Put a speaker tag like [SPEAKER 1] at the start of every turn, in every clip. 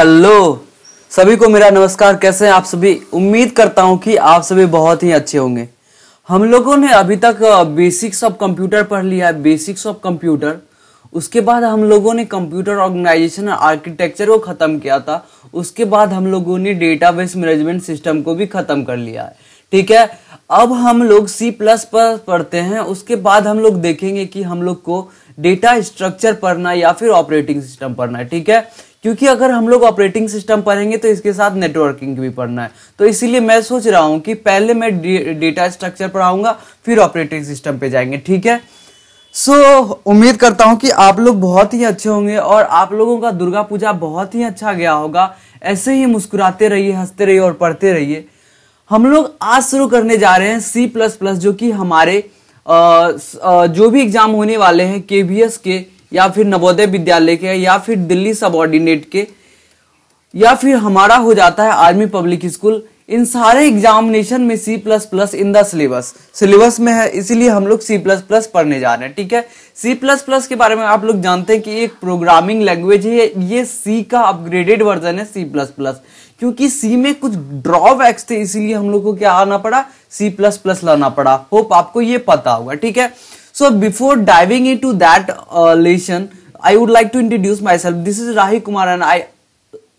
[SPEAKER 1] Hello सभी को मेरा नमस्कार कैसे हैं आप सभी उम्मीद करता हूं कि आप सभी बहुत ही अच्छे होंगे हम लोगों ने अभी तक बेसिक्स ऑफ कंप्यूटर पढ़ लिया है बेसिक्स ऑफ कंप्यूटर उसके बाद हम लोगों ने कंप्यूटर ऑर्गेनाइजेशन आर्किटेक्चर को ख़त्म किया था उसके बाद हम लोगों ने डेटाबेस मैनेजमेंट सिस्टम को भी ख़त्म कर लिया है ठीक है अब हम लोग सी प्लस पर पढ़ते हैं उसके बाद हम लोग देखेंगे कि हम लोग को डेटा स्ट्रक्चर पढ़ना या फिर ऑपरेटिंग सिस्टम पढ़ना है ठीक है क्योंकि अगर हम लोग ऑपरेटिंग सिस्टम पढ़ेंगे तो इसके साथ नेटवर्किंग भी पढ़ना है तो इसीलिए मैं सोच रहा हूँ कि पहले मैं डेटा स्ट्रक्चर पढ़ाऊंगा फिर ऑपरेटिंग सिस्टम पे जाएंगे ठीक है सो so, उम्मीद करता हूँ कि आप लोग बहुत ही अच्छे होंगे और आप लोगों का दुर्गा पूजा बहुत ही अच्छा गया होगा ऐसे ही मुस्कुराते रहिए हंसते रहिए और पढ़ते रहिए हम लोग आज शुरू करने जा रहे हैं सी प्लस प्लस जो कि हमारे आ, आ, जो भी एग्जाम होने वाले हैं के के या फिर नवोदय विद्यालय के या फिर दिल्ली सब ऑर्डिनेट के या फिर हमारा हो जाता है आर्मी पब्लिक स्कूल इन सारे एग्जामिनेशन में C plus plus in the syllabus syllabus में है इसीलिए हम लोग सी प्लस प्लस पढ़ने जा रहे हैं ठीक है सी प्लस प्लस के बारे में आप लोग जानते हैं कि एक प्रोग्रामिंग लैंग्वेज है ये सी का अपग्रेडेड वर्जन है सी प्लस प्लस क्योंकि सी में कुछ ड्रॉबैक्स थे इसीलिए हम लोग को क्या आना पड़ा सी प्लस प्लस लाना पड़ा होप आपको ये पता होगा ठीक है So before diving into that uh, lesson, I would like to introduce myself. This is Rahi Kumar and I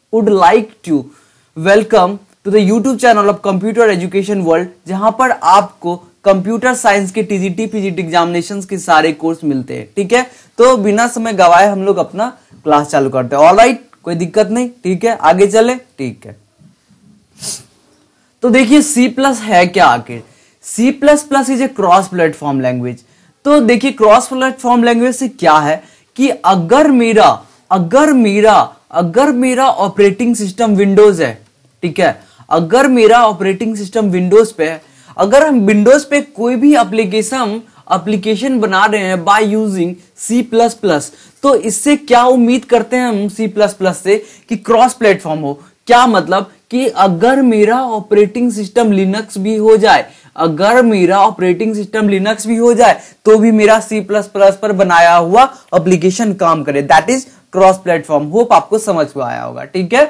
[SPEAKER 1] would like to welcome to the YouTube channel of Computer Education World jahan par aapko computer science के TGT PGT examination के सारे course मिलते हैं ठीक है तो बिना समय गवाए हम लोग अपना क्लास चालू करते हैं ऑलराइट कोई दिक्कत नहीं ठीक है आगे चले ठीक है तो देखिए सी प्लस है क्या आखिर C plus plus is a cross platform language तो देखिए क्रॉस प्लेटफॉर्म लैंग्वेज से क्या है कि अगर मेरा अगर मेरा अगर मेरा ऑपरेटिंग सिस्टम विंडोज है ठीक है अगर मेरा ऑपरेटिंग सिस्टम विंडोज पे है अगर हम विंडोज पे कोई भी एप्लीकेशन एप्लीकेशन बना रहे हैं by using C plus plus तो इससे क्या उम्मीद करते हैं हम सी प्लस प्लस से कि क्रॉस प्लेटफॉर्म हो क्या मतलब कि अगर मेरा ऑपरेटिंग सिस्टम लिनक्स भी हो जाए अगर मेरा ऑपरेटिंग सिस्टम लिनक्स भी हो जाए तो भी मेरा सी प्लस प्लस पर बनाया हुआ एप्लीकेशन काम करे that is cross platform hope आपको समझ में आया होगा ठीक है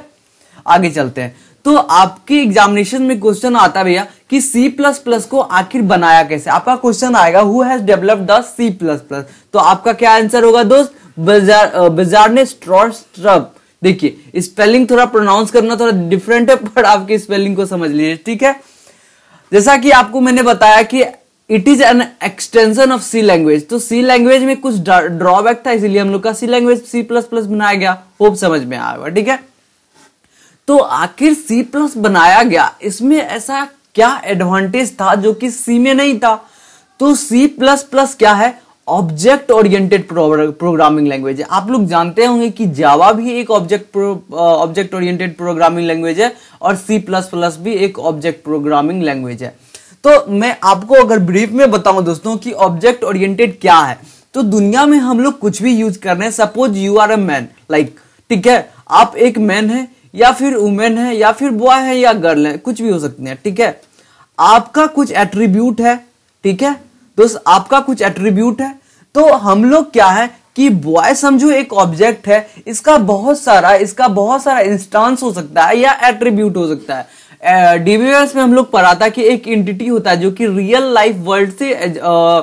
[SPEAKER 1] आगे चलते हैं तो आपकी एग्जामिनेशन में क्वेश्चन आता भैया कि C प्लस प्लस को आखिर बनाया कैसे आपका क्वेश्चन आएगा who has developed the C plus plus तो आपका क्या आंसर होगा दोस्त बाजार बाजार ने स्ट्रॉ स्ट्रब देखिए स्पेलिंग थोड़ा प्रोनाउंस करना थोड़ा डिफरेंट है पर आपकी स्पेलिंग को समझ लीजिए ठीक है जैसा कि आपको मैंने बताया कि it is an extension of C language तो सी लैंग्वेज में कुछ ड्रॉबैक था इसीलिए हम लोग का C language C plus plus बनाया गया होप समझ में आया ठीक है तो आखिर सी प्लस बनाया गया इसमें ऐसा क्या एडवांटेज था जो कि सी में नहीं था तो सी प्लस प्लस क्या है ऑब्जेक्ट ओरिएंटेड प्रोग्रामिंग लैंग्वेज है आप लोग जानते होंगे कि जावा भी एक object object oriented programming language है और सी प्लस प्लस भी एक ऑब्जेक्ट प्रोग्रामिंग लैंग्वेज है तो मैं आपको अगर ब्रीफ में बताऊं दोस्तों कि ऑब्जेक्ट ओरिएंटेड क्या है तो दुनिया में हम लोग कुछ भी यूज कर रहे हैं suppose you are a man like ठीक है आप एक मैन है या फिर वुमेन है या फिर बॉय है या गर्ल है कुछ भी हो सकते हैं ठीक है आपका कुछ एट्रीब्यूट है ठीक है दोस्त आपका कुछ एट्रीब्यूट है तो हम लोग क्या है कि बॉय समझो एक ऑब्जेक्ट है इसका बहुत सारा इसका बहुत सारा इंस्टांस हो सकता है या एट्रीब्यूट हो सकता है डीवीएस में हम लोग पढ़ा था कि एक इंटिटी होता है जो कि रियल लाइफ वर्ल्ड से आ,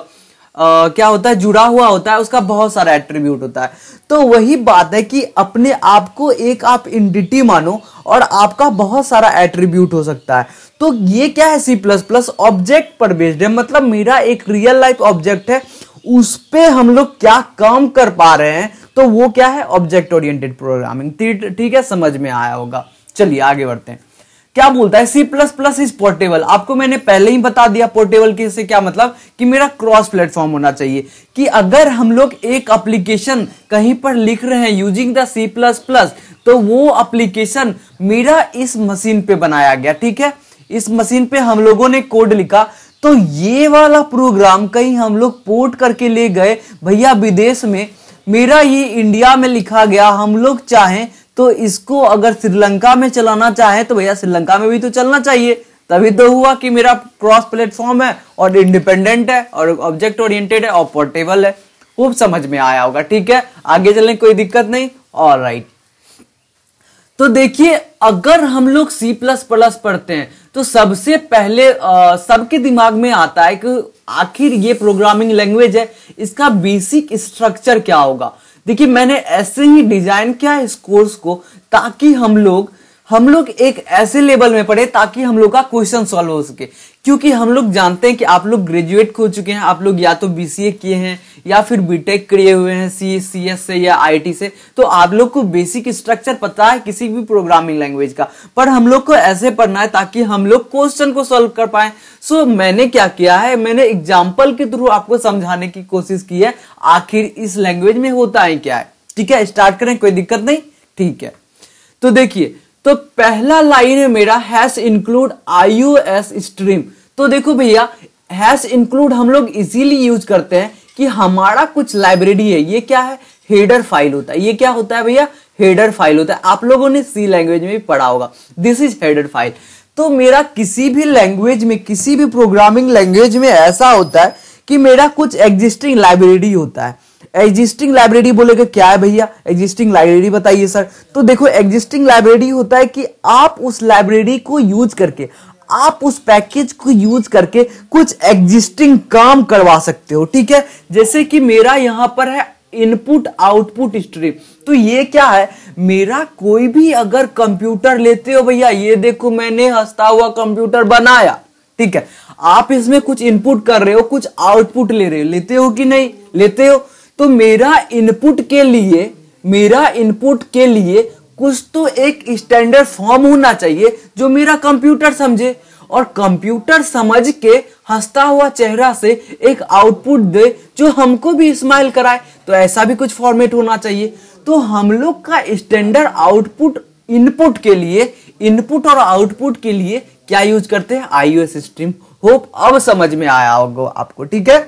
[SPEAKER 1] Uh, क्या होता है जुड़ा हुआ होता है उसका बहुत सारा एट्रीब्यूट होता है तो वही बात है कि अपने आप को एक आप इंडिटी मानो और आपका बहुत सारा एट्रीब्यूट हो सकता है तो ये क्या है सी प्लस प्लस ऑब्जेक्ट पर बेस्ड है मतलब मेरा एक रियल लाइफ ऑब्जेक्ट है उस पर हम लोग क्या काम कर पा रहे हैं तो वो क्या है ऑब्जेक्ट ओरिएंटेड प्रोग्रामिंग ठीक है समझ में आया होगा चलिए आगे बढ़ते हैं क्या बोलता है C plus plus is portable आपको मैंने पहले ही बता दिया पोर्टेबल के से क्या मतलब कि मेरा क्रॉस प्लेटफॉर्म होना चाहिए कि अगर हम लोग एक एप्लीकेशन कहीं पर लिख रहे हैं using the C plus plus तो वो एप्लीकेशन मेरा इस मशीन पे बनाया गया ठीक है इस मशीन पे हम लोगों ने कोड लिखा तो ये वाला प्रोग्राम कहीं हम लोग पोर्ट करके ले गए भैया विदेश में मेरा ये इंडिया में लिखा गया हम लोग चाहें तो इसको अगर श्रीलंका में चलाना चाहे तो भैया श्रीलंका में भी तो चलना चाहिए तभी तो हुआ कि मेरा क्रॉस प्लेटफॉर्म है और इंडिपेंडेंट है और ऑब्जेक्ट ओरिएंटेड है और पोर्टेबल है वो समझ में आया होगा ठीक है आगे चलने कोई दिक्कत नहीं और राइट तो देखिए अगर हम लोग सी प्लस प्लस पढ़ते हैं तो सबसे पहले सबके दिमाग में आता है कि आखिर ये प्रोग्रामिंग लैंग्वेज है इसका बेसिक स्ट्रक्चर क्या होगा देखिए मैंने ऐसे ही डिजाइन किया है इस कोर्स को ताकि हम लोग हम लोग एक ऐसे लेवल में पढ़े ताकि हम लोग का क्वेश्चन सॉल्व हो सके क्योंकि हम लोग जानते हैं कि आप लोग ग्रेजुएट हो चुके हैं आप लोग या तो बीसीए किए हैं या फिर बीटेक किए हुए हैं सी सी एस से या आई से तो आप लोग को बेसिक स्ट्रक्चर पता है किसी भी प्रोग्रामिंग लैंग्वेज का पर हम लोग को ऐसे पढ़ना है ताकि हम लोग क्वेश्चन को सॉल्व कर पाए सो मैंने क्या किया है मैंने एग्जाम्पल के थ्रू आपको समझाने की कोशिश की है आखिर इस लैंग्वेज में होता है क्या है ठीक है स्टार्ट करें कोई दिक्कत नहीं ठीक है तो देखिए तो पहला लाइन है मेरा हैश इंक्लूड आई स्ट्रीम तो देखो भैया हैश इंक्लूड हम लोग इजीली यूज करते हैं कि हमारा कुछ लाइब्रेरी है ये क्या है हेडर फाइल होता है ये क्या होता है भैया हेडर फाइल होता है आप लोगों ने सी लैंग्वेज में भी पढ़ा होगा दिस इज हेडर फाइल तो मेरा किसी भी लैंग्वेज में किसी भी प्रोग्रामिंग लैंग्वेज में ऐसा होता है कि मेरा कुछ एग्जिस्टिंग लाइब्रेरी होता है एग्जिस्टिंग लाइब्रेरी बोलेगा क्या है भैया एग्जिस्टिंग लाइब्रेरी बताइए सर तो देखो एग्जिस्टिंग लाइब्रेरी होता है कि आप उस लाइब्रेरी को यूज करके आप उस पैकेज को यूज करके कुछ एग्जिस्टिंग काम करवा सकते हो ठीक है जैसे कि मेरा यहां पर है इनपुट आउटपुट स्ट्रीम तो ये क्या है मेरा कोई भी अगर कंप्यूटर लेते हो भैया ये देखो मैंने हंसता हुआ कंप्यूटर बनाया ठीक है आप इसमें कुछ इनपुट कर रहे हो कुछ आउटपुट ले रहे हो लेते हो कि नहीं लेते हो तो मेरा इनपुट के लिए मेरा इनपुट के लिए कुछ तो एक स्टैंडर्ड फॉर्म होना चाहिए जो मेरा कंप्यूटर समझे और कंप्यूटर समझ के हंसता हुआ चेहरा से एक आउटपुट दे जो हमको भी स्माइल कराए तो ऐसा भी कुछ फॉर्मेट होना चाहिए तो हम लोग का स्टैंडर्ड आउटपुट इनपुट के लिए इनपुट और आउटपुट के लिए क्या यूज करते हैं आईओएस स्ट्रीम होप अब समझ में आया होगा आपको ठीक है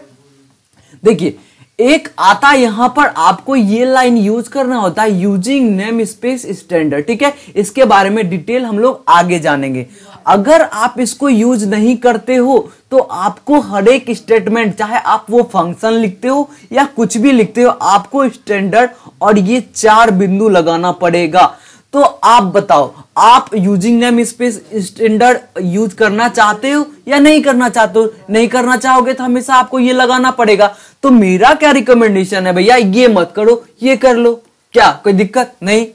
[SPEAKER 1] देखिए एक आता यहां पर आपको ये लाइन यूज करना होता है यूजिंग नेम स्पेस स्टैंडर्ड ठीक है इसके बारे में डिटेल हम लोग आगे जानेंगे अगर आप इसको यूज नहीं करते हो तो आपको हर एक स्टेटमेंट चाहे आप वो फंक्शन लिखते हो या कुछ भी लिखते हो आपको स्टैंडर्ड और ये चार बिंदु लगाना पड़ेगा तो आप बताओ आप using namespace standard use करना चाहते हो या नहीं करना चाहते हो नहीं करना चाहोगे तो हमेशा आपको ये लगाना पड़ेगा तो मेरा क्या रिकमेंडेशन है भैया ये मत करो ये कर लो क्या कोई दिक्कत नहीं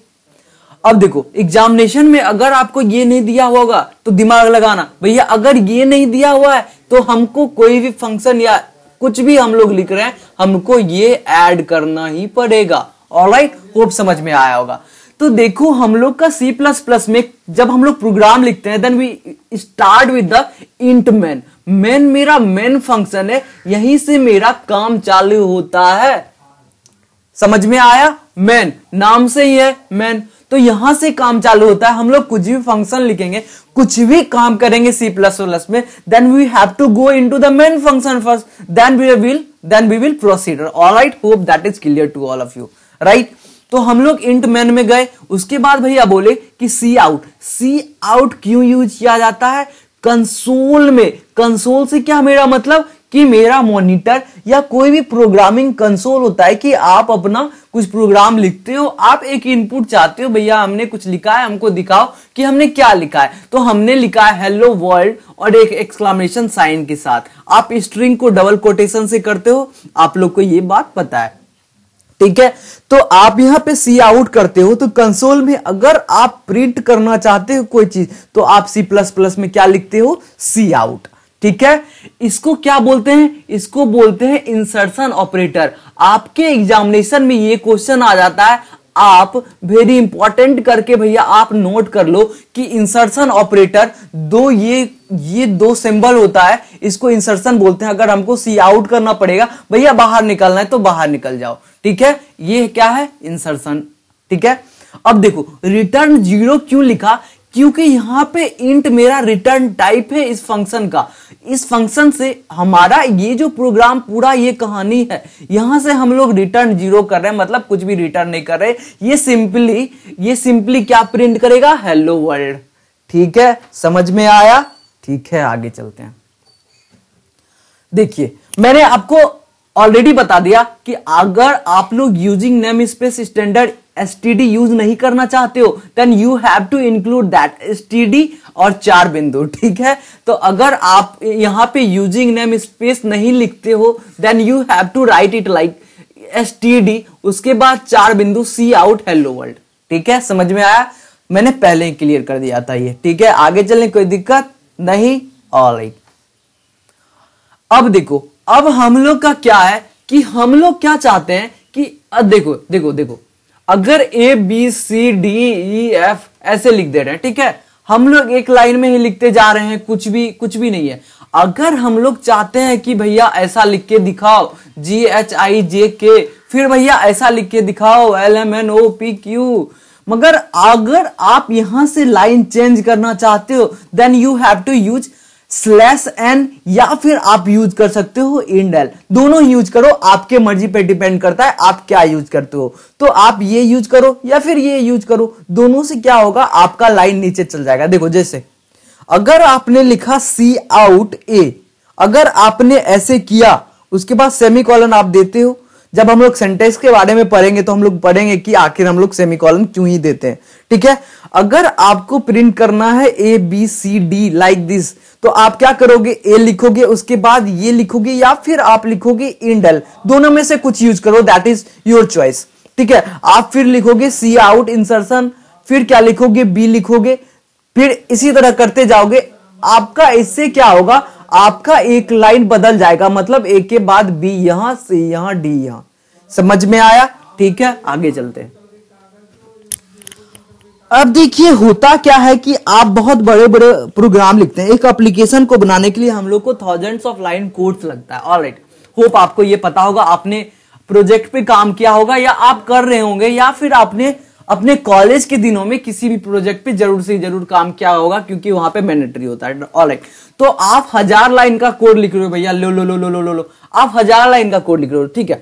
[SPEAKER 1] अब देखो एग्जामिनेशन में अगर आपको ये नहीं दिया होगा तो दिमाग लगाना भैया अगर ये नहीं दिया हुआ है तो हमको कोई भी फंक्शन या कुछ भी हम लोग लिख रहे हैं हमको ये ऐड करना ही पड़ेगा ऑलराइट होप समझ में आया होगा तो देखो हम लोग का सी प्लस प्लस में जब हम लोग प्रोग्राम लिखते हैं then we start with the int main main मेरा मेन फंक्शन है यहीं से मेरा काम चालू होता है समझ में आया मैन नाम से ही है मैन तो यहां से काम चालू होता है हम लोग कुछ भी फंक्शन लिखेंगे कुछ भी काम करेंगे सी प्लस प्लस में then we have to go into the main function first then we will then we will proceed all right hope that is clear to all of you right तो हम लोग int man में गए उसके बाद भैया बोले कि सी आउट सी आउट क्यों यूज किया जाता है कंसोल में कंसोल से क्या मेरा मतलब कि मेरा मॉनिटर या कोई भी प्रोग्रामिंग कंसोल होता है कि आप अपना कुछ प्रोग्राम लिखते हो आप एक इनपुट चाहते हो भैया हमने कुछ लिखा है हमको दिखाओ कि हमने क्या लिखा है तो हमने लिखा है हेलो वर्ल्ड और एक एक्सक्लामेशन साइन के साथ आप स्ट्रिंग को डबल कोटेशन से करते हो आप लोग को ये बात पता है ठीक है तो आप यहां पे सी आउट करते हो तो कंसोल में अगर आप प्रिंट करना चाहते हो कोई चीज तो आप सी प्लस प्लस में क्या लिखते हो सी आउट ठीक है इसको क्या बोलते हैं इसको बोलते हैं इंसर्शन ऑपरेटर आपके एग्जामिनेशन में ये क्वेश्चन आ जाता है आप वेरी इंपॉर्टेंट करके भैया आप नोट कर लो कि इंसर्शन ऑपरेटर दो ये ये दो सिंबल होता है इसको इंसर्शन बोलते हैं अगर हमको सी आउट करना पड़ेगा भैया बाहर निकलना है तो बाहर निकल जाओ ठीक है ये क्या है इंसर्शन ठीक है अब देखो रिटर्न जीरो क्यों लिखा क्योंकि यहां पे इंट मेरा रिटर्न टाइप है इस फंक्शन का इस फंक्शन से हमारा ये जो प्रोग्राम पूरा ये कहानी है यहां से हम लोग रिटर्न जीरो कर रहे हैं मतलब कुछ भी रिटर्न नहीं कर रहे ये सिंपली ये सिंपली क्या प्रिंट करेगा हेलो वर्ल्ड ठीक है समझ में आया ठीक है आगे चलते हैं देखिए मैंने आपको ऑलरेडी बता दिया कि अगर आप लोग using namespace standard S use नहीं करना चाहते हो then you have to include that S और चार बिंदु ठीक है तो अगर आप यहाँ पे यूजिंग नेम स्पेस नहीं लिखते हो then you have to write it like S उसके बाद चार बिंदु सी आउट हेलो वर्ल्ड ठीक है समझ में आया मैंने पहले ही क्लियर कर दिया था ये ठीक है आगे चलने कोई दिक्कत नहीं और अब देखो अब हम लोग का क्या है कि हम लोग क्या चाहते हैं कि अब देखो देखो देखो अगर A B C D E F ऐसे लिख दे रहे हैं ठीक है हम लोग एक लाइन में ही लिखते जा रहे हैं कुछ भी कुछ भी नहीं है अगर हम लोग चाहते हैं कि भैया ऐसा लिख के दिखाओ जी एच आई जे के फिर भैया ऐसा लिख के दिखाओ L M N O P Q मगर अगर आप यहां से लाइन चेंज करना चाहते हो then you have to use slash N या फिर आप यूज कर सकते हो इंड एल दोनों यूज करो आपके मर्जी पे डिपेंड करता है आप क्या यूज करते हो तो आप ये यूज करो या फिर ये यूज करो दोनों से क्या होगा आपका लाइन नीचे चल जाएगा देखो जैसे अगर आपने लिखा सी आउट ए अगर आपने ऐसे किया उसके बाद सेमी कॉलन आप देते हो जब हम लोग सेंटेंस के बारे में पढ़ेंगे तो हम लोग पढ़ेंगे कि आखिर हम लोग सेमिकॉलन क्यों ही देते हैं ठीक है अगर आपको प्रिंट करना है A B C D like this तो आप क्या करोगे ए लिखोगे उसके बाद ये लिखोगे या फिर आप लिखोगे इंडल दोनों में से कुछ यूज करो दैट इज योर चॉइस ठीक है आप फिर लिखोगे सी आउट इंसर्शन फिर क्या लिखोगे बी लिखोगे फिर इसी तरह करते जाओगे आपका इससे क्या होगा आपका एक लाइन बदल जाएगा मतलब ए के बाद बी यहां सी यहां डी यहां समझ में आया ठीक है आगे चलते हैं अब देखिए होता क्या है कि आप बहुत बड़े बड़े प्रोग्राम लिखते हैं एक एप्लीकेशन को बनाने के लिए हम लोग को थाउजेंड्स ऑफ लाइन कोड्स लगता है ऑलराइट होप आपको ये पता होगा आपने प्रोजेक्ट पे काम किया होगा या आप कर रहे होंगे या फिर आपने अपने कॉलेज के दिनों में किसी भी प्रोजेक्ट पे जरूर से जरूर काम क्या होगा क्योंकि वहां पे मैंडेटरी होता है ऑल राइट तो आप हजार लाइन का कोड लिख रहे हो भैया लो लो लो लो लो लो लो आप हजार लाइन का कोड लिख रहे हो ठीक है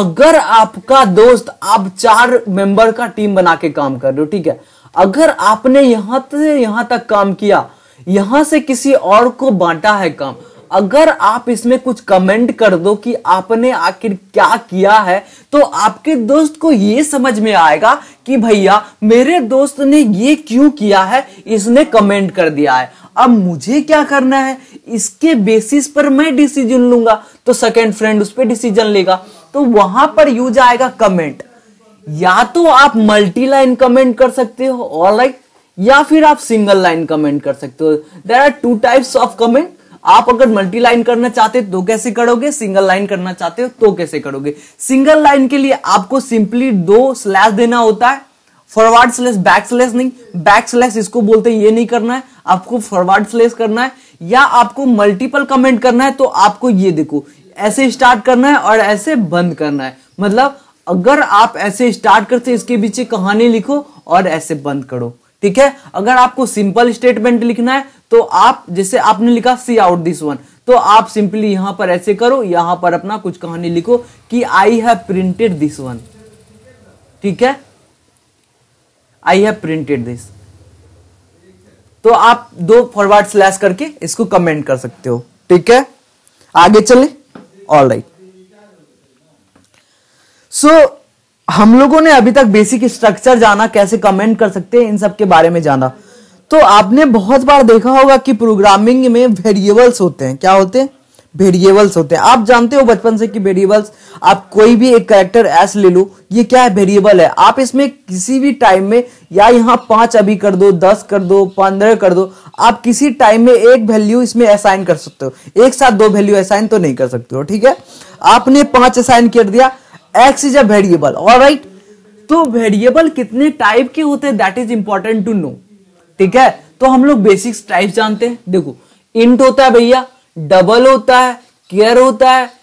[SPEAKER 1] अगर आपका दोस्त आप चार मेंबर का टीम बना के काम कर रहे हो ठीक है अगर आपने यहां से यहां तक काम किया यहां से किसी और को बांटा है काम अगर आप इसमें कुछ कमेंट कर दो कि आपने आखिर क्या किया है तो आपके दोस्त को ये समझ में आएगा कि भैया मेरे दोस्त ने ये क्यों किया है इसने कमेंट कर दिया है अब मुझे क्या करना है इसके बेसिस पर मैं डिसीजन लूंगा तो सेकेंड फ्रेंड उस पर डिसीजन लेगा तो वहां पर यूज आएगा कमेंट या तो आप मल्टी लाइन कमेंट कर सकते हो ऑल लाइक या फिर आप सिंगल लाइन कमेंट कर सकते हो there are two types of comment आप अगर मल्टी लाइन करना चाहते तो कैसे करोगे सिंगल लाइन करना चाहते हो तो कैसे करोगे सिंगल लाइन के लिए आपको सिंपली दो स्लैश देना होता है फॉरवर्ड स्लैश बैक स्लैश नहीं बैक स्लैश इसको बोलते हैं ये नहीं करना है आपको फॉरवर्ड स्लैश करना है या आपको मल्टीपल कमेंट करना है तो आपको ये देखो ऐसे स्टार्ट करना है और ऐसे बंद करना है मतलब अगर आप ऐसे स्टार्ट करते इसके पीछे कहानी लिखो और ऐसे बंद करो ठीक है अगर आपको सिंपल स्टेटमेंट लिखना है तो आप जैसे आपने लिखा सी आउट दिस वन तो आप सिंपली यहां पर ऐसे करो यहां पर अपना कुछ कहानी लिखो कि I have printed this one ठीक है आई हैव प्रिंटेड दिस तो आप दो फॉरवर्ड स्लैश करके इसको कमेंट कर सकते हो ठीक है आगे चले ऑल राइट सो हम लोगों ने अभी तक बेसिक स्ट्रक्चर जाना कैसे कमेंट कर सकते हैं इन सब के बारे में जाना तो आपने बहुत बार देखा होगा कि प्रोग्रामिंग में वेरिएबल्स होते हैं क्या होते हैं वेरिएबल्स होते हैं आप जानते हो बचपन से कि वेरिएबल्स आप कोई भी एक कैरेक्टर एस ले लो ये क्या है वेरिएबल है आप इसमें किसी भी टाइम में या यहाँ पांच अभी कर दो दस कर दो पंद्रह कर दो आप किसी टाइम में एक वैल्यू इसमें असाइन कर सकते हो एक साथ दो वैल्यू असाइन तो नहीं कर सकते हो ठीक है आपने पांच असाइन कर दिया एक्स इज अ वेरिएबल और राइट तो वेरिएबल कितने टाइप के होते हैं that is important to know ठीक है तो हम लोग बेसिक्स टाइप जानते हैं देखो इंट होता है भैया डबल होता है केयर होता है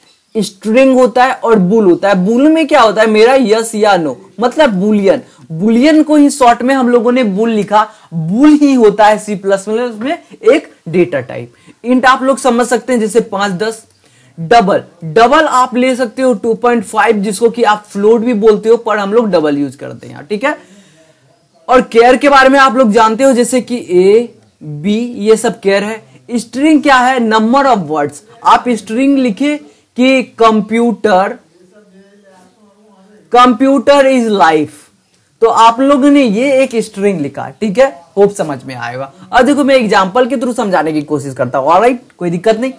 [SPEAKER 1] स्ट्रिंग होता है और बुल होता है बुल में क्या होता है मेरा यस या नो मतलब बुलियन बुलियन को ही शॉर्ट में हम लोगों ने बुल लिखा बुल ही होता है सी प्लस प्लस में एक डेटा टाइप इंट आप लोग समझ सकते हैं जैसे पांच दस डबल डबल आप ले सकते हो 2.5 जिसको कि आप फ्लोट भी बोलते हो पर हम लोग डबल यूज करते हैं ठीक है और केयर के बारे में आप लोग जानते हो जैसे कि ए बी ये सब केयर है स्ट्रिंग क्या है नंबर ऑफ वर्ड्स आप स्ट्रिंग लिखे कि कंप्यूटर कंप्यूटर इज लाइफ तो आप लोगों ने ये एक स्ट्रिंग लिखा ठीक है होप समझ में आएगा अब देखो मैं एग्जाम्पल के थ्रू समझाने की कोशिश करता हूं ऑलराइट राइट कोई दिक्कत नहीं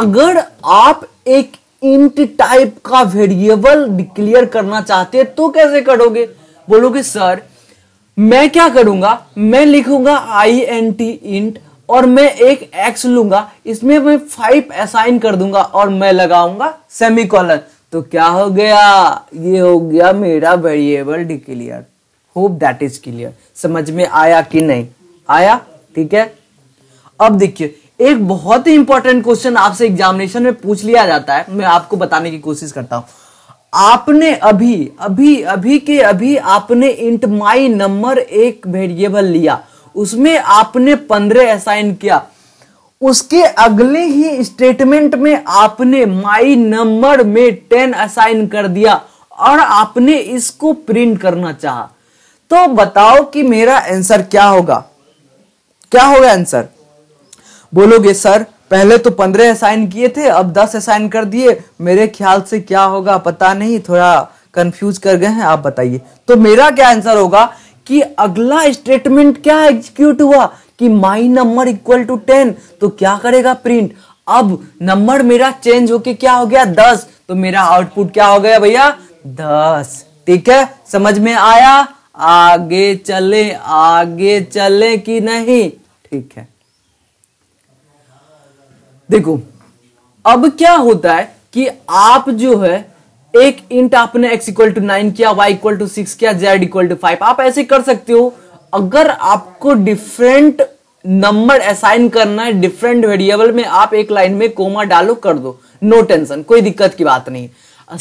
[SPEAKER 1] अगर आप एक इंट टाइप का वेरिएबल डिक्लेयर करना चाहते हैं तो कैसे करोगे बोलोगे सर मैं क्या करूंगा मैं लिखूंगा आई एन टी इंट और मैं एक एक्स लूंगा इसमें मैं फाइव असाइन कर दूंगा और मैं लगाऊंगा सेमी कॉलर तो क्या हो गया ये हो गया मेरा variable declare hope that is clear समझ में आया कि नहीं आया ठीक है अब देखिए एक बहुत ही इंपॉर्टेंट क्वेश्चन आपसे एग्जामिनेशन में पूछ लिया जाता है मैं आपको बताने की कोशिश करता हूं आपने अभी अभी अभी के अभी आपने इंट माई नंबर एक वेरिएबल लिया उसमें आपने पंद्रह असाइन किया उसके अगले ही स्टेटमेंट में आपने माई नंबर में टेन असाइन कर दिया और आपने इसको प्रिंट करना चाहा तो बताओ कि मेरा आंसर क्या होगा क्या होगा आंसर बोलोगे सर पहले तो पंद्रह असाइन किए थे अब दस असाइन कर दिए मेरे ख्याल से क्या होगा पता नहीं थोड़ा कंफ्यूज कर गए हैं आप बताइए तो मेरा क्या आंसर होगा कि अगला स्टेटमेंट क्या एग्जीक्यूट हुआ कि my number equal to ten तो क्या करेगा प्रिंट अब नंबर मेरा चेंज होके क्या हो गया दस तो मेरा आउटपुट क्या हो गया भैया दस ठीक है समझ में आया आगे चले आगे चले कि नहीं ठीक है देखो अब क्या होता है कि आप जो है एक इंट आपने एक्स इक्वल टू नाइन किया वाई इक्वल टू सिक्स किया जेड इक्वल टू फाइव आप ऐसे कर सकते हो अगर आपको डिफरेंट नंबर असाइन करना है डिफरेंट वेरिएबल में आप एक लाइन में कोमा डालो कर दो नो टेंशन कोई दिक्कत की बात नहीं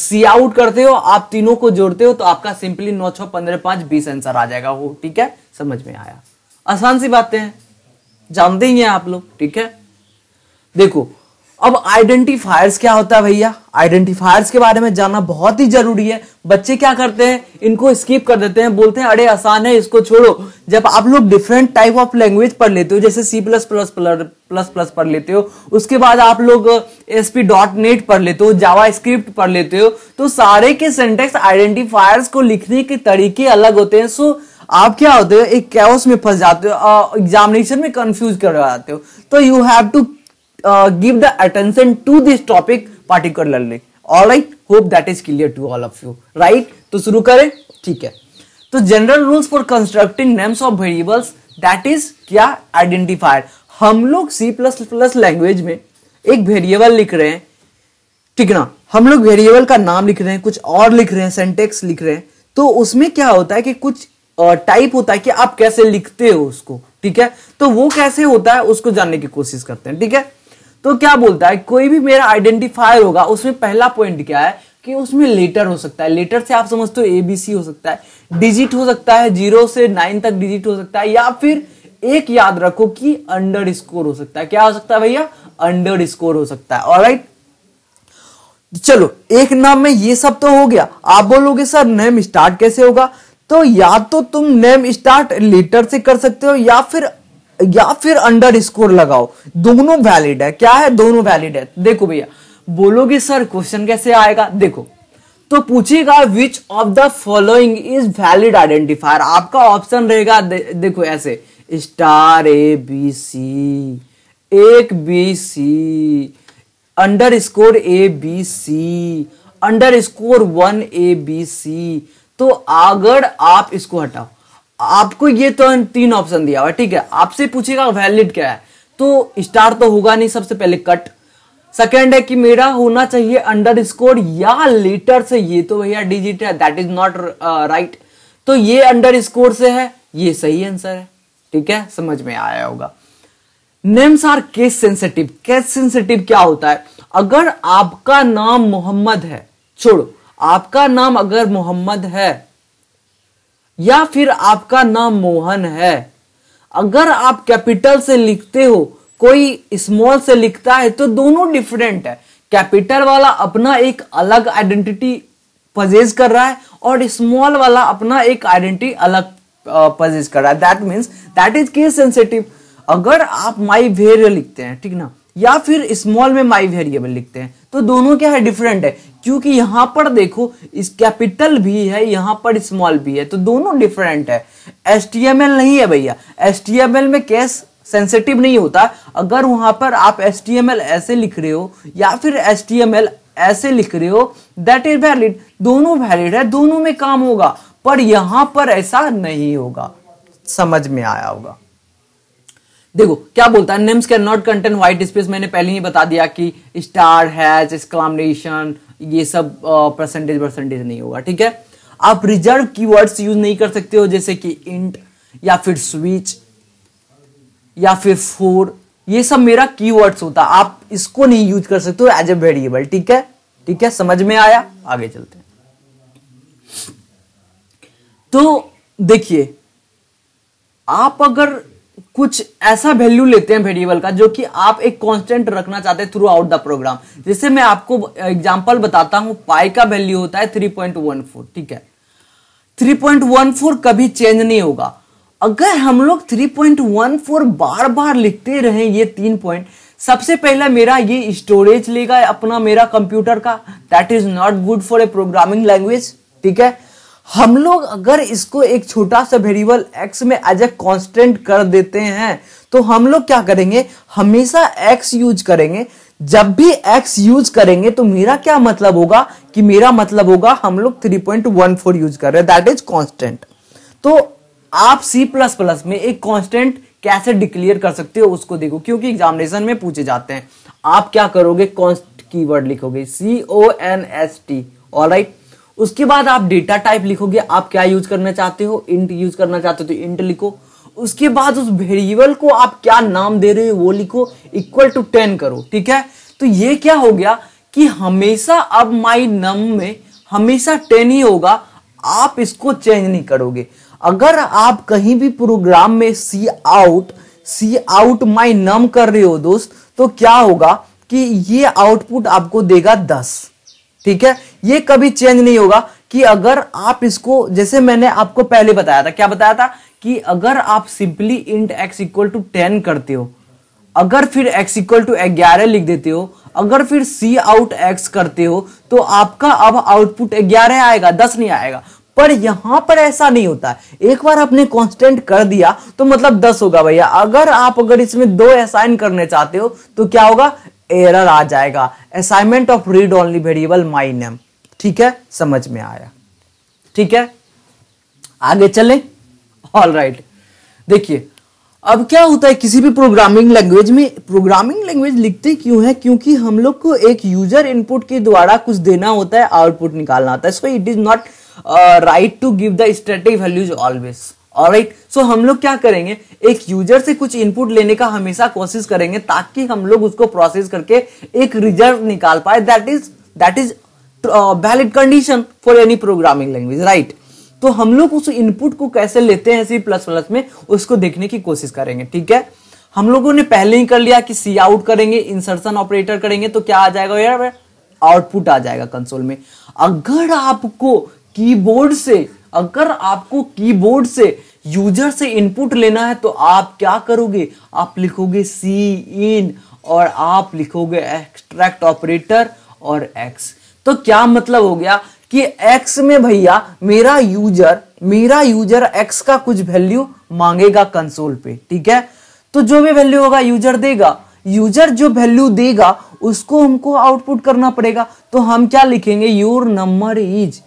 [SPEAKER 1] सी आउट करते हो आप तीनों को जोड़ते हो तो आपका सिंपली नौ छ पंद्रह पांच बीस आंसर आ जाएगा वो ठीक है समझ में आया आसान सी बातें हैं जानते ही हैं आप लोग ठीक है देखो अब आइडेंटिफायर्स क्या होता है भैया आइडेंटिफायर्स के बारे में जानना बहुत ही जरूरी है बच्चे क्या करते हैं इनको स्किप कर देते हैं बोलते हैं अरे आसान है इसको छोड़ो जब आप लोग डिफरेंट टाइप ऑफ लैंग्वेज पढ़ लेते हो जैसे C plus plus plus plus पढ़ लेते हो उसके बाद आप लोग एस पी डॉट नेट पढ़ लेते हो जावा स्क्रिप्ट पढ़ लेते हो तो सारे के सेंटेक्स आइडेंटिफायर्स को लिखने के तरीके अलग होते हैं सो आप क्या होते हो एक कैस में फंस जाते हो एग्जामिनेशन uh, में कंफ्यूज कर जाते हो तो you have to give uh, give the attention to this topic particularly all right hope that is clear to all of you right तो शुरू करें ठीक है तो general rules for constructing names of variables that is क्या identifier हम लोग सी plus plus language में एक वेरिएबल लिख रहे हैं ठीक ना हम लोग वेरिएबल का नाम लिख रहे हैं कुछ और लिख रहे हैं सेंटेक्स लिख रहे हैं तो उसमें क्या होता है कि कुछ टाइप uh, होता है कि आप कैसे लिखते हो उसको ठीक है तो वो कैसे होता है उसको जानने की कोशिश करते हैं ठीक है तो क्या बोलता है कोई भी मेरा आइडेंटिफायर होगा उसमें पहला पॉइंट क्या है कि उसमें लेटर हो सकता है लेटर से आप समझते हो एबीसी हो सकता है डिजिट हो सकता है जीरो से नाइन तक डिजिट हो सकता है या फिर एक याद रखो कि अंडर स्कोर हो सकता है क्या हो सकता है भैया अंडर स्कोर हो सकता है ऑलराइट चलो एक नाम में ये सब तो हो गया आप बोलोगे सर नेम स्टार्ट कैसे होगा तो या तो तुम नेम स्टार्ट लेटर से कर सकते हो या फिर या फिर अंडर स्कोर लगाओ दोनों वैलिड है क्या है दोनों वैलिड है देखो भैया बोलोगे सर क्वेश्चन कैसे आएगा देखो तो पूछेगा which of the following is valid identifier आपका ऑप्शन रहेगा दे, देखो ऐसे स्टार ए बी सी एक B C underscore A B C underscore one A B C तो अगर आप इसको हटाओ आपको ये तो तीन ऑप्शन दिया हुआ ठीक है आपसे पूछेगा वैलिड क्या है तो स्टार तो होगा नहीं सबसे पहले कट सेकेंड है कि मेरा होना चाहिए अंडर स्कोर या लेटर से ये तो भैया डिजिट है दैट इज नॉट राइट तो ये अंडर स्कोर से है ये सही आंसर है ठीक है समझ में आया होगा names are case sensitive case sensitive क्या होता है अगर आपका नाम मोहम्मद है छोड़ो आपका नाम अगर मोहम्मद है या फिर आपका नाम मोहन है अगर आप कैपिटल से लिखते हो कोई स्मॉल से लिखता है तो दोनों डिफरेंट है कैपिटल वाला अपना एक अलग आइडेंटिटी पजेज कर रहा है और स्मॉल वाला अपना एक आइडेंटिटी अलग पजेज कर रहा है that means that is case sensitive अगर आप माई वेर लिखते हैं ठीक ना या फिर स्मॉल में माई वेरिएबल लिखते हैं तो दोनों क्या है डिफरेंट है क्योंकि यहां पर देखो इस कैपिटल भी है यहाँ पर स्मॉल भी है तो दोनों डिफरेंट है एस नहीं है भैया एस में कैश सेंसिटिव नहीं होता अगर वहां पर आप एस ऐसे लिख रहे हो या फिर एस ऐसे लिख रहे हो दैट इज वैलिड दोनों वैलिड है दोनों में काम होगा पर यहां पर ऐसा नहीं होगा समझ में आया होगा देखो क्या बोलता है names can not contain white space मैंने पहले ही बता दिया कि स्टार हैज एक्सक्लामेशन ये सब परसेंटेज परसेंटेज नहीं होगा ठीक है आप रिजर्व कीवर्ड्स यूज नहीं कर सकते हो जैसे कि इंट या फिर स्विच या फिर फोर ये सब मेरा कीवर्ड्स होता आप इसको नहीं यूज कर सकते हो एज ए वेरिएबल ठीक है ठीक है समझ में आया आगे चलते हैं तो देखिए आप अगर कुछ ऐसा वैल्यू लेते हैं वेरिएबल का जो कि आप एक कांस्टेंट रखना चाहते हैं थ्रू आउट द प्रोग्राम जैसे मैं आपको एग्जांपल बताता हूं पाई का वैल्यू होता है 3.14 ठीक है 3.14 कभी चेंज नहीं होगा अगर हम लोग 3.14 बार बार लिखते रहे ये तीन पॉइंट सबसे पहला मेरा ये स्टोरेज लेगा अपना मेरा कंप्यूटर का that is not good for a programming language ठीक है हम लोग अगर इसको एक छोटा सा वेरिएबल एक्स में एज ए कॉन्स्टेंट कर देते हैं तो हम लोग क्या करेंगे हमेशा एक्स यूज करेंगे जब भी एक्स यूज करेंगे तो मेरा क्या मतलब होगा कि मेरा मतलब होगा हम लोग 3.14 यूज कर रहे हैं दैट इज कॉन्स्टेंट तो आप सी प्लस प्लस में एक कॉन्स्टेंट कैसे डिक्लेयर कर सकते हो उसको देखो क्योंकि एग्जामिनेशन में पूछे जाते हैं आप क्या करोगे कॉन्स्ट कीवर्ड लिखोगे C O N S T all right उसके बाद आप डेटा टाइप लिखोगे आप क्या यूज करना चाहते हो इंट यूज करना चाहते हो तो इंट लिखो उसके बाद उस वेरिएबल को आप क्या नाम दे रहे हो वो लिखो इक्वल टू टेन करो ठीक है तो ये क्या हो गया कि हमेशा अब माई नम में हमेशा टेन ही होगा आप इसको चेंज नहीं करोगे अगर आप कहीं भी प्रोग्राम में सी आउट सी आउट माई नम कर रहे हो दोस्त तो क्या होगा कि ये आउटपुट आपको देगा दस ठीक है ये कभी चेंज नहीं होगा कि अगर आप इसको जैसे मैंने आपको पहले बताया था क्या बताया था कि अगर आप simply int X equal to ten करते हो अगर फिर x इक्वल टू ग्यारह लिख देते हो अगर फिर c आउट x करते हो तो आपका अब आउटपुट ग्यारह आएगा दस नहीं आएगा पर यहां पर ऐसा नहीं होता है एक बार आपने कांस्टेंट कर दिया तो मतलब दस होगा भैया अगर आप अगर इसमें दो असाइन करने चाहते हो तो क्या होगा एरर आ जाएगा assignment of read only variable my name ठीक है समझ में आया ठीक है आगे चलें ऑल राइट देखिए अब क्या होता है किसी भी प्रोग्रामिंग लैंग्वेज में प्रोग्रामिंग लैंग्वेज लिखते क्यों है क्योंकि हम लोग को एक यूजर इनपुट के द्वारा कुछ देना होता है आउटपुट निकालना होता है so it is not right to give the static values always right so so, हम लोग क्या करेंगे एक यूजर से कुछ इनपुट लेने का हमेशा कोशिश करेंगे ताकि हम लोग उसको प्रोसेस करके एक रिजल्ट निकाल पाए that is that is valid condition for any programming language right तो हम लोग उस इनपुट को कैसे लेते हैं सी प्लस प्लस में उसको देखने की कोशिश करेंगे ठीक है हम लोगों ने पहले ही कर लिया कि सी आउट करेंगे इंसर्शन ऑपरेटर करेंगे तो क्या आ जाएगा यार आउटपुट आ जाएगा कंसोल में अगर आपको कीबोर्ड से अगर आपको कीबोर्ड से यूजर से इनपुट लेना है तो आप क्या करोगे आप लिखोगे सी इन और आप लिखोगे एक्सट्रैक्ट ऑपरेटर और एक्स तो क्या मतलब हो गया कि एक्स में भैया मेरा यूजर मेरा यूजर एक्स का कुछ वैल्यू मांगेगा कंसोल पे ठीक है तो जो भी वैल्यू होगा यूजर देगा यूजर जो वैल्यू देगा उसको हमको आउटपुट करना पड़ेगा तो हम क्या लिखेंगे योर नंबर इज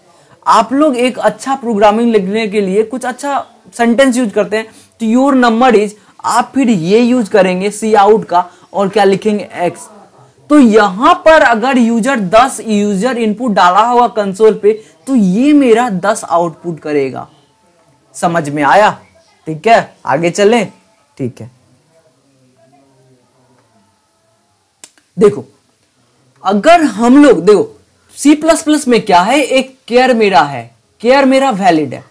[SPEAKER 1] आप लोग एक अच्छा प्रोग्रामिंग लिखने के लिए कुछ अच्छा सेंटेंस यूज करते हैं तो योर नंबर इज आप फिर ये यूज करेंगे सी आउट का और क्या लिखेंगे एक्स तो यहां पर अगर यूजर 10 यूजर इनपुट डाला होगा कंसोल पे तो ये मेरा 10 आउटपुट करेगा समझ में आया ठीक है आगे चले ठीक है देखो अगर हम लोग देखो सी प्लस प्लस में क्या है एक केयर मेरा है केयर मेरा वैलिड है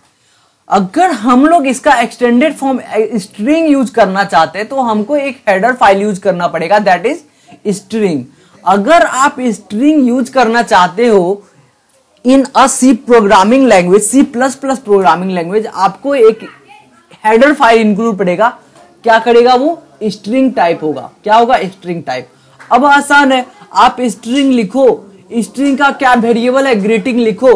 [SPEAKER 1] अगर हम लोग इसका एक्सटेंडेड फॉर्म स्ट्रिंग यूज करना चाहते हैं तो हमको एक हेडर फाइल यूज करना पड़ेगा दैट इज स्ट्रिंग अगर आप स्ट्रिंग यूज करना चाहते हो in a C programming language C plus plus programming language आपको एक हेडर फाइल इंक्लूड पड़ेगा क्या करेगा वो स्ट्रिंग टाइप होगा क्या होगा स्ट्रिंग टाइप अब आसान है आप स्ट्रिंग लिखो स्ट्रिंग का क्या वेरिएबल है ग्रीटिंग लिखो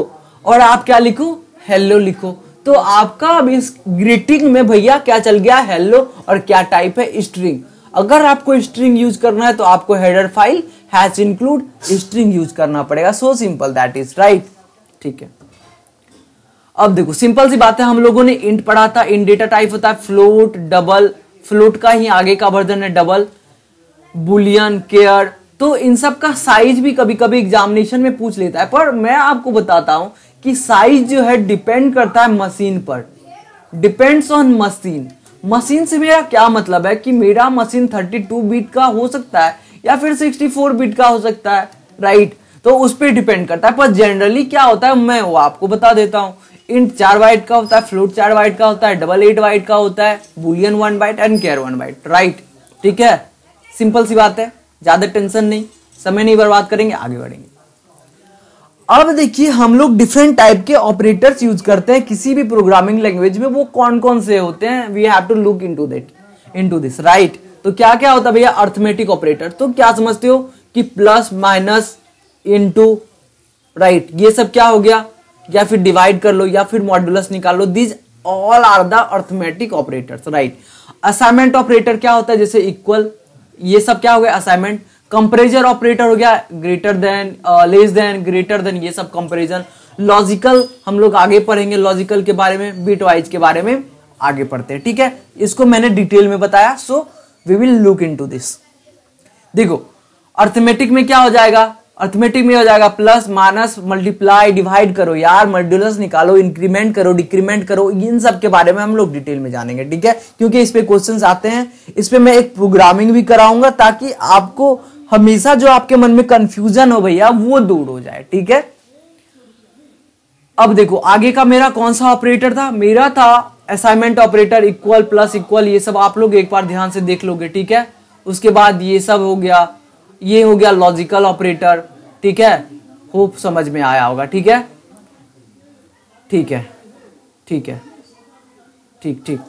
[SPEAKER 1] और आप क्या लिखो हेलो लिखो तो आपका अब इस ग्रीटिंग में भैया क्या चल गया हेलो और क्या टाइप है स्ट्रिंग अगर आपको स्ट्रिंग यूज करना है तो आपको header file hash include string use करना पड़ेगा so simple that is right ठीक है अब देखो सिंपल सी बात है हम लोगों ने इंट पढ़ा था इंट डेटा टाइप होता है फ्लोट डबल फ्लोट का ही आगे का वर्जन है डबल बुलियन केयर तो इन सब का साइज भी कभी कभी एग्जामिनेशन में पूछ लेता है पर मैं आपको बताता हूं कि साइज जो है डिपेंड करता है मशीन पर डिपेंड्स ऑन मशीन मशीन से मेरा क्या मतलब है कि मेरा मशीन 32 बीट का हो सकता है या फिर 64 बीट का हो सकता है राइट तो उस पर डिपेंड करता है पर जनरली क्या होता है मैं वो आपको बता देता हूँ इंट चार वाइट का होता है फ्लोट चार वाइट का होता है डबल एट वाइट का होता है boolean one byte and char one byte right ठीक है सिंपल सी बात है ज्यादा टेंशन नहीं समय नहीं बर्बाद करेंगे आगे बढ़ेंगे अब देखिए हम लोग डिफरेंट टाइप के ऑपरेटर्स यूज करते हैं किसी भी प्रोग्रामिंग लैंग्वेज में वो कौन कौन से होते हैं we have to look into that into this right तो क्या क्या होता है भैया अर्थमेटिक ऑपरेटर तो क्या समझते हो कि प्लस माइनस इन टू राइट ये सब क्या हो गया या फिर डिवाइड कर लो या फिर मॉड्यूलस निकाल लो these all are the arithmetic operators right assignment operator क्या होता है जैसे इक्वल ये सब क्या हो गया असाइनमेंट कंपेरिजन ऑपरेटर हो गया greater than less than greater than ये सब कंपेरिजन लॉजिकल हम लोग आगे पढ़ेंगे लॉजिकल के बारे में बीट वाइज के बारे में आगे पढ़ते हैं ठीक है इसको मैंने डिटेल में बताया so we will look in this देखो अर्थमेटिक में क्या हो जाएगा अर्थमेटिक में हो जाएगा प्लस माइनस मल्टीप्लाई डिवाइड करो यार मॉड्यूलस निकालो इंक्रीमेंट करो डिक्रीमेंट करो इन सब के बारे में हम लोग डिटेल में जानेंगे ठीक है क्योंकि इस पे क्वेश्चन आते हैं इस पे मैं एक प्रोग्रामिंग भी कराऊंगा ताकि आपको हमेशा जो आपके मन में कंफ्यूजन हो भैया वो दूर हो जाए ठीक है अब देखो आगे का मेरा कौन सा ऑपरेटर था मेरा था assignment operator equal plus equal ये सब आप लोग एक बार ध्यान से देख लोगे ठीक है उसके बाद ये सब हो गया ये हो गया लॉजिकल ऑपरेटर ठीक है होप समझ में आया होगा ठीक है ठीक है ठीक है ठीक ठीक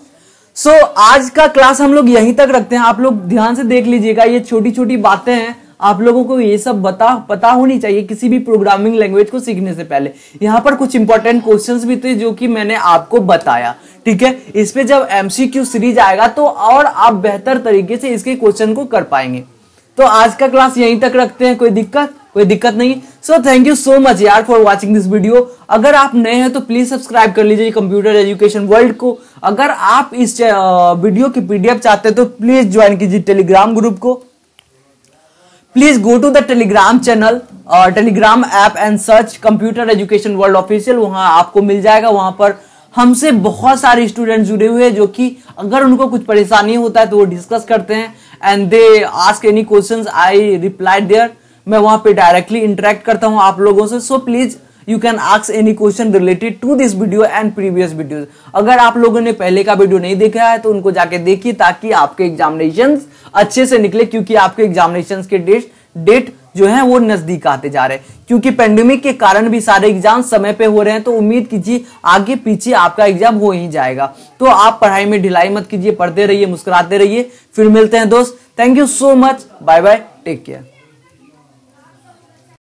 [SPEAKER 1] सो so, आज का क्लास हम लोग यहीं तक रखते हैं आप लोग ध्यान से देख लीजिएगा ये छोटी छोटी बातें हैं आप लोगों को ये सब बता पता होनी चाहिए किसी भी प्रोग्रामिंग लैंग्वेज को सीखने से पहले यहाँ पर कुछ इंपॉर्टेंट क्वेश्चंस भी थे जो कि मैंने आपको बताया ठीक है इस पे जब एमसीक्यू सीरीज आएगा तो और आप बेहतर तरीके से इसके क्वेश्चन को कर पाएंगे तो आज का क्लास यहीं तक रखते हैं कोई दिक्कत कोई दिक्कत नहीं so thank you so much यार फॉर वाचिंग दिस वीडियो अगर आप नए हैं तो प्लीज सब्सक्राइब कर लीजिए कंप्यूटर एजुकेशन वर्ल्ड को अगर आप इस वीडियो की पीडीएफ चाहते हैं तो प्लीज ज्वाइन कीजिए टेलीग्राम ग्रुप को please go to the Telegram channel Telegram app and search computer education world official वहां आपको मिल जाएगा वहां पर हमसे बहुत सारे स्टूडेंट जुड़े हुए हैं जो कि अगर उनको कुछ परेशानी होता है तो वो डिस्कस करते हैं and they ask any question I reply there मैं वहां पे डायरेक्टली इंटरेक्ट करता हूं आप लोगों से so please you can ask any question related to this video and previous video अगर आप लोगों ने पहले का वीडियो नहीं देखा है तो उनको जाके देखिए ताकि आपके एग्जामिनेशन अच्छे से निकले क्योंकि आपके एग्जामिनेशन के डेट डेट जो है वो नजदीक आते जा रहे हैं क्योंकि पेंडेमिक के कारण भी सारे एग्जाम समय पे हो रहे हैं तो उम्मीद कीजिए आगे पीछे आपका एग्जाम हो ही जाएगा तो आप पढ़ाई में ढिलाई मत कीजिए पढ़ते रहिए मुस्कुराते रहिए फिर मिलते हैं दोस्त thank you so much bye bye take care